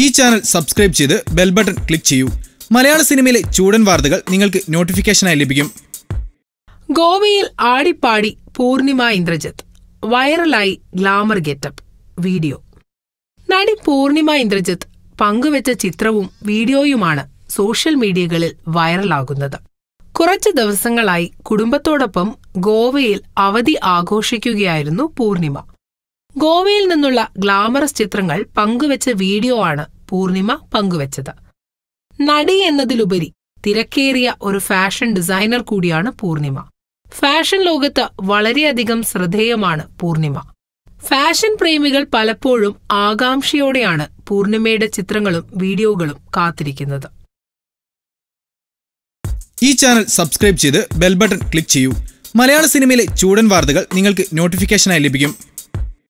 ഈ channel subscribe ചെയ്ത് bell button click ചെയ്യൂ മലയാള സിനിമയിലെ ചൂടൻ വാർത്തകൾ നിങ്ങൾക്ക് നോട്ടിഫിക്കേഷനായി ലഭിക്കും ഗോവയിൽ ആടിപ്പാടി പൂർണിമ ഇന്ദ്രജിത്ത് വൈറലായി ഗ്ലാമർ ഗെറ്റപ്പ് വീഡിയോ നടി പൂർണിമ ഇന്ദ്രജിത്ത് പങ്കുവച്ച ചിത്രവും വീഡിയോയുമാണ് സോഷ്യൽ മീഡിയകളിൽ വൈറലാകുന്നത് കുറച്ച് ദിവസങ്ങളായി കുടുംബത്തോടൊപ്പം ഗോവയിൽ അവധി ആഘോഷിക്കുകയായിരുന്നു പൂർണിമ ഗോവയിൽ നിന്നുള്ള ഗ്ലാമറസ് ചിത്രങ്ങൾ പങ്കുവെച്ച വീഡിയോ ആണ് പൂർണിമ പങ്കുവെച്ചത് നടി എന്നതിലുപരി തിരക്കേറിയ ഒരു ഫാഷൻ ഡിസൈനർ കൂടിയാണ് പൂർണിമ ഫാഷൻ ലോകത്ത് വളരെയധികം ശ്രദ്ധേയമാണ് പൂർണിമ ഫാഷൻ പ്രേമികൾ പലപ്പോഴും ആകാംക്ഷയോടെയാണ് പൂർണിമയുടെ ചിത്രങ്ങളും വീഡിയോകളും കാത്തിരിക്കുന്നത് ഈ ചാനൽ സബ്സ്ക്രൈബ് ചെയ്ത് ബെൽ ബട്ടൺ ക്ലിക്ക് ചെയ്യൂ മലയാള സിനിമയിലെ ചൂടൻ വാർത്തകൾ നിങ്ങൾക്ക് നോട്ടിഫിക്കേഷനായി ലഭിക്കും